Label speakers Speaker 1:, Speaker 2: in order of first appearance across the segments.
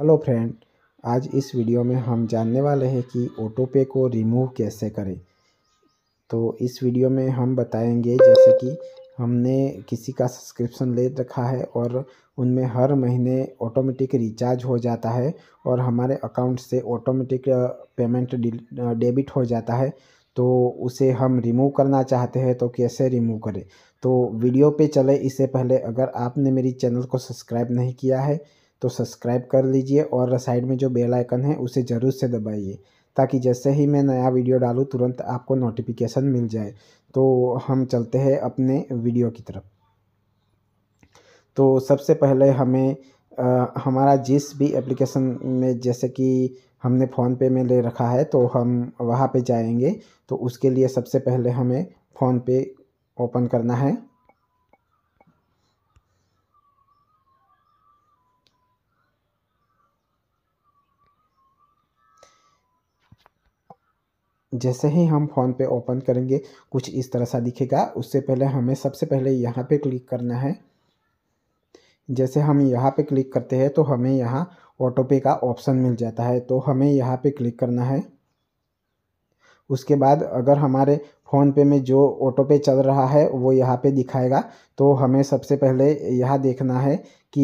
Speaker 1: hello friend आज इस video में हम जानने वाले हैं कि ऑटो पे को रिमूव कैसे करें तो इस वीडियो में हम बताएंगे जैसे कि हमने किसी का सब्सक्रिप्शन ले रखा है और उनमें हर महीने ऑटोमेटिक रिचार्ज हो जाता है और हमारे अकाउंट से ऑटोमेटिक पेमेंट डेबिट हो जाता है तो उसे हम रिमूव करना चाहते हैं तो कैसे रिमूव करें तो वीडियो पे चले इससे पहले अगर आपने मेरी चैनल को सब्सक्राइब नहीं किया है तो सब्सक्राइब कर लीजिए और साइड में जो बेल आइकन है उसे ज़रूर से दबाइए ताकि जैसे ही मैं नया वीडियो डालूँ तुरंत आपको नोटिफिकेशन मिल जाए तो हम चलते हैं अपने वीडियो की तरफ तो सबसे पहले हमें आ, हमारा जिस भी एप्लीकेशन में जैसे कि हमने फ़ोन पे में ले रखा है तो हम वहाँ पे जाएंगे तो उसके लिए सबसे पहले हमें फ़ोन पे ओपन करना है जैसे ही हम फ़ोन पे ओपन करेंगे कुछ इस तरह सा दिखेगा उससे पहले हमें सबसे पहले यहाँ पे क्लिक करना है जैसे हम यहाँ पे क्लिक करते हैं तो हमें यहाँ ऑटो पे का ऑप्शन मिल जाता है तो हमें यहाँ पे क्लिक करना है उसके बाद अगर हमारे फ़ोनपे में जो ऑटो पे चल रहा है वो यहाँ पे दिखाएगा तो हमें सबसे पहले यह देखना है कि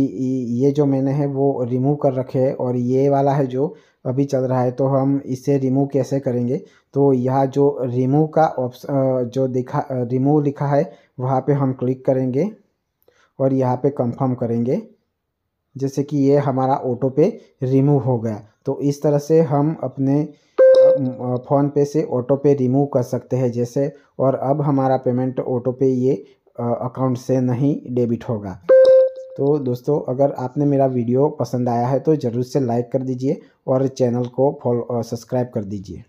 Speaker 1: ये जो मैंने है वो रिमूव कर रखे है और ये वाला है जो अभी चल रहा है तो हम इसे रिमूव कैसे करेंगे तो यह जो रिमूव का ऑप्शन जो दिखा रिमूव लिखा है वहाँ पे हम क्लिक करेंगे और यहाँ पे कंफर्म करेंगे जैसे कि ये हमारा ऑटो पे रिमूव हो गया तो इस तरह से हम अपने फ़ोन पे से ऑटो पे रिमूव कर सकते हैं जैसे और अब हमारा पेमेंट ऑटो पे ये अकाउंट से नहीं डेबिट होगा तो दोस्तों अगर आपने मेरा वीडियो पसंद आया है तो ज़रूर से लाइक कर दीजिए और चैनल को फॉलो सब्सक्राइब कर दीजिए